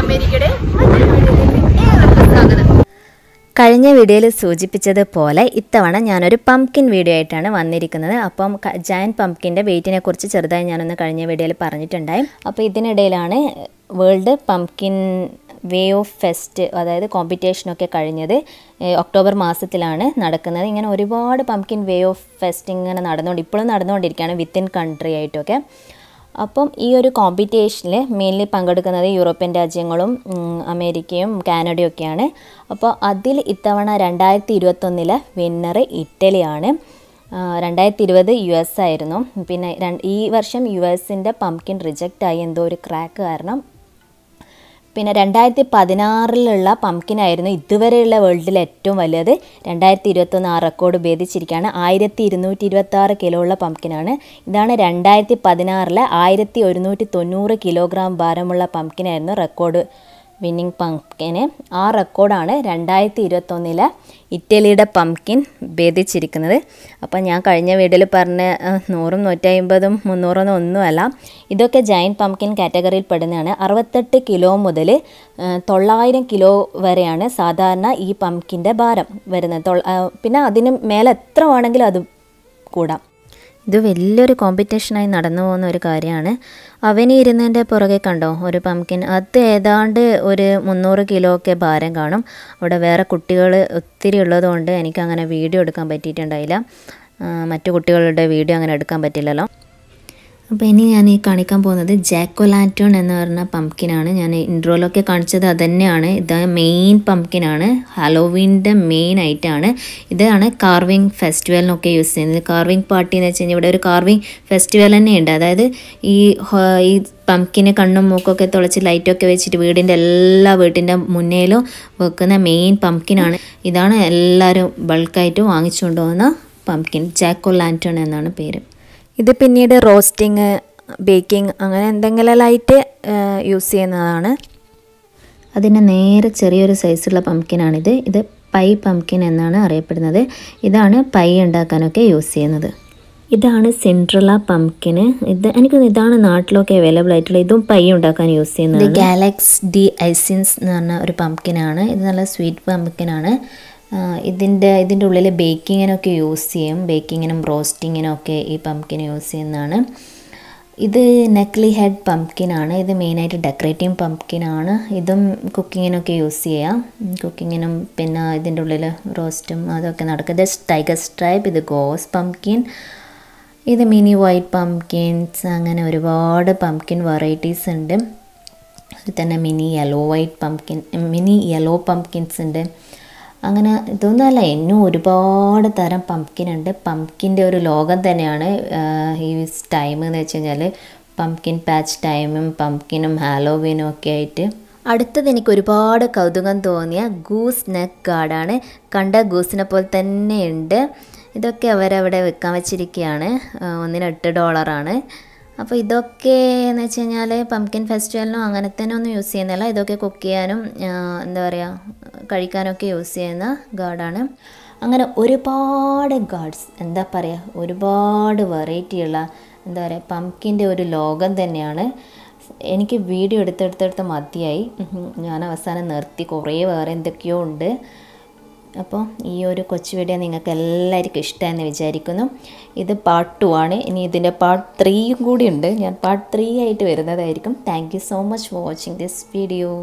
അമേരിക്കയുടെ കഴിഞ്ഞ വീഡിയോയിൽ സൂചിപ്പിച്ചതുപോലെ ഇത്തവണ ഞാനൊരു പംകിൻ വീഡിയോ ആയിട്ടാണ് വന്നിരിക്കുന്നത് അപ്പം ജയൻ പംപ്കിൻ്റെ വെയിറ്റിനെ കുറിച്ച് ചെറുതായി ഞാനൊന്ന് കഴിഞ്ഞ വീഡിയോയിൽ പറഞ്ഞിട്ടുണ്ടായി അപ്പോൾ ഇതിനിടയിലാണ് world pumpkin weigh off fest അതായത് കോമ്പറ്റീഷനൊക്കെ കഴിഞ്ഞത് ഒക്ടോബർ മാസത്തിലാണ് നടക്കുന്നത് ഇങ്ങനെ ഒരുപാട് പംകിൻ വേ ഓഫ് ഫെസ്റ്റ് ഇങ്ങനെ നടന്നുകൊണ്ട് ഇപ്പോഴും നടന്നുകൊണ്ടിരിക്കുകയാണ് വിത്തിൻ കൺട്രി ആയിട്ടൊക്കെ അപ്പം ഈ ഒരു കോമ്പറ്റീഷനിൽ മെയിൻലി പങ്കെടുക്കുന്നത് യൂറോപ്യൻ രാജ്യങ്ങളും അമേരിക്കയും കാനഡയും ഒക്കെയാണ് അപ്പോൾ അതിൽ ഇത്തവണ രണ്ടായിരത്തി ഇരുപത്തൊന്നിലെ വിന്നർ ഇറ്റലിയാണ് രണ്ടായിരത്തി ഇരുപത് യു എസ് ആയിരുന്നു പിന്നെ ഈ വർഷം യു എസിൻ്റെ പംകിൻ റിജക്റ്റ് ആയി എന്തോ ഒരു ക്രാക്ക് കാരണം പിന്നെ രണ്ടായിരത്തി പതിനാറിലുള്ള പംകിനായിരുന്നു ഇതുവരെയുള്ള വേൾഡിൽ ഏറ്റവും വലിയത് രണ്ടായിരത്തി ഇരുപത്തൊന്ന് ആ റെക്കോർഡ് ഭേദിച്ചിരിക്കുകയാണ് ആയിരത്തി ഇരുന്നൂറ്റി ഇരുപത്തി ആറ് കിലോ ഉള്ള പംകിനാണ് ഇതാണ് രണ്ടായിരത്തി പതിനാറിലെ ആയിരത്തി ഒരുന്നൂറ്റി തൊണ്ണൂറ് കിലോഗ്രാം ഭാരമുള്ള പംകിനായിരുന്നു റെക്കോർഡ് വിന്നിങ് പംപ്കിന് ആ റെക്കോർഡാണ് രണ്ടായിരത്തി ഇരുപത്തൊന്നിലെ ഇറ്റലിയുടെ പംകിൻ ഭേദിച്ചിരിക്കുന്നത് അപ്പോൾ ഞാൻ കഴിഞ്ഞ വീഡിയോയിൽ പറഞ്ഞ നൂറും നൂറ്റി അമ്പതും മുന്നൂറൊന്നും ഒന്നുമല്ല ഇതൊക്കെ ജൈൻറ്റ് പംകിൻ കാറ്റഗറിയിൽ പെടുന്നതാണ് അറുപത്തെട്ട് കിലോ മുതൽ തൊള്ളായിരം കിലോ വരെയാണ് സാധാരണ ഈ പംപ്കിൻ്റെ ഭാരം വരുന്നത് പിന്നെ അതിന് മേലെ എത്ര വേണമെങ്കിലും അത് കൂടാം ഇത് വലിയൊരു കോമ്പറ്റീഷനായി നടന്നു പോകുന്ന ഒരു കാര്യമാണ് അവന് ഇരുന്നതിൻ്റെ പുറകെ കണ്ടോ ഒരു പംകിൻ അത് ഏതാണ്ട് ഒരു മുന്നൂറ് കിലോ ഒക്കെ ഭാരം കാണും അവിടെ വേറെ കുട്ടികൾ ഒത്തിരി ഉള്ളതുകൊണ്ട് എനിക്കങ്ങനെ വീഡിയോ എടുക്കാൻ പറ്റിയിട്ടുണ്ടായില്ല മറ്റു കുട്ടികളുടെ വീഡിയോ അങ്ങനെ എടുക്കാൻ പറ്റില്ലല്ലോ അപ്പോൾ ഇനി ഞാൻ ഈ കാണിക്കാൻ പോകുന്നത് ജാക്കോലാറ്റോൺ എന്ന് പറഞ്ഞ പംപ്കിനാണ് ഞാൻ ഇൻട്രോയിലൊക്കെ കാണിച്ചത് തന്നെയാണ് ഇത് മെയിൻ പംപ്കിനാണ് ഹലോവിൻ്റെ മെയിൻ ആയിട്ടാണ് ഇതാണ് കാർവിംഗ് ഫെസ്റ്റിവലിനൊക്കെ യൂസ് ചെയ്യുന്നത് കാർവിംഗ് പാർട്ടി എന്ന് വെച്ച് കഴിഞ്ഞാൽ ഇവിടെ ഒരു കാർവിംഗ് ഫെസ്റ്റിവൽ ഉണ്ട് അതായത് ഈ ഈ പംകിന് കണ്ണും മൂക്കൊക്കെ തുളച്ച് ലൈറ്റൊക്കെ വെച്ചിട്ട് വീടിൻ്റെ എല്ലാ വീട്ടിൻ്റെ മുന്നേലും വെക്കുന്ന മെയിൻ പംകിനാണ് ഇതാണ് എല്ലാവരും ബൾക്കായിട്ട് വാങ്ങിച്ചുകൊണ്ട് പോകുന്ന പംകിൻ ജാക്കോ ലാൻറ്റോൺ എന്നാണ് പേര് ഇത് പിന്നീട് റോസ്റ്റിങ് ബേക്കിംഗ് അങ്ങനെ ലൈറ്റ് യൂസ് ചെയ്യുന്നതാണ് അതിന് നേരെ ചെറിയൊരു സൈസുള്ള പംകിനാണിത് ഇത് പൈ പംകിൻ എന്നാണ് അറിയപ്പെടുന്നത് ഇതാണ് പൈ ഉണ്ടാക്കാനൊക്കെ യൂസ് ചെയ്യുന്നത് ഇതാണ് സെൻട്രല പംകിന് ഇത് എനിക്ക് ഇതാണ് നാട്ടിലൊക്കെ അവൈലബിൾ ആയിട്ടുള്ള ഇതും പൈ ഉണ്ടാക്കാൻ യൂസ് ചെയ്യുന്നത് ഗാലക്സ് ഡി ഐസിൻസ് എന്ന് പറഞ്ഞ ഒരു പംകിനാണ് ഇത് നല്ല സ്വീറ്റ് പംകിനാണ് ഇതിൻ്റെ ഇതിൻ്റെ ഉള്ളിൽ ബേക്കിങ്ങിനൊക്കെ യൂസ് ചെയ്യും ബേക്കിങ്ങിനും റോസ്റ്റിങ്ങിനൊക്കെ ഈ പംകിൻ യൂസ് ചെയ്യുന്നതാണ് ഇത് നെക്ലി ഹെഡ് പംകിനാണ് ഇത് മെയിനായിട്ട് ഡെക്കറേറ്റീവ് പംകിനാണ് ഇതും കുക്കിങ്ങിനൊക്കെ യൂസ് ചെയ്യാം കുക്കിങ്ങിനും പിന്നെ ഇതിൻ്റെ ഉള്ളിൽ റോസ്റ്റും അതൊക്കെ നടക്കും ഇത് ടൈഗർ സ്ട്രൈപ്പ് ഇത് ഗോസ് പംകിൻ ഇത് മിനി വൈറ്റ് പംകിൻസ് അങ്ങനെ ഒരുപാട് പംകിൻ വെറൈറ്റീസ് ഉണ്ട് അതിൽ തന്നെ mini yellow white pumpkin mini yellow pumpkins ഉണ്ട് അങ്ങനെ ഇതൊന്നുമല്ല എന്നും ഒരുപാട് തരം പംപ്കിൻ ഉണ്ട് പംപ്കിൻ്റെ ഒരു ലോകം തന്നെയാണ് ഈ ടൈം എന്ന് വെച്ച് കഴിഞ്ഞാൽ പംപ്കിൻ പാച്ച് ടൈമും പംപ്കിനും ഹാലോവീനും ഒക്കെ ആയിട്ട് അടുത്തത് എനിക്ക് ഒരുപാട് കൗതുകം തോന്നിയ ഗൂസ് നെക്ക് ഗാർഡാണ് കണ്ട ഗൂസിനെ പോലെ തന്നെ ഉണ്ട് ഇതൊക്കെ അവരവിടെ വെക്കാൻ വെച്ചിരിക്കുകയാണ് ഒന്നിന് എട്ട് ഡോളറാണ് അപ്പോൾ ഇതൊക്കെ എന്ന് വെച്ച് കഴിഞ്ഞാൽ പംകിൻ ഫെസ്റ്റിവലിനും അങ്ങനെ തന്നെ ഒന്നും യൂസ് ചെയ്യുന്നില്ല ഇതൊക്കെ കുക്ക് ചെയ്യാനും എന്താ പറയുക കഴിക്കാനൊക്കെ യൂസ് ചെയ്യുന്ന ഗാർഡാണ് അങ്ങനെ ഒരുപാട് ഗാർഡ്സ് എന്താ പറയുക ഒരുപാട് വെറൈറ്റിയുള്ള എന്താ പറയുക പംകിൻ്റെ ഒരു ലോകം തന്നെയാണ് എനിക്ക് വീഡിയോ എടുത്തെടുത്തെടുത്ത് മതിയായി ഞാൻ അവസാനം നിർത്തി കുറേ വേറെ എന്തൊക്കെയോ ഉണ്ട് അപ്പോൾ ഈ ഒരു കൊച്ചു വീഡിയോ നിങ്ങൾക്ക് എല്ലാവർക്കും ഇഷ്ടമെന്ന് വിചാരിക്കുന്നു ഇത് പാർട്ട് ടു ആണ് ഇനി ഇതിൻ്റെ പാർട്ട് ത്രീയും കൂടി ഉണ്ട് ഞാൻ പാർട്ട് ത്രീ ആയിട്ട് വരുന്നതായിരിക്കും thank so much for watching this video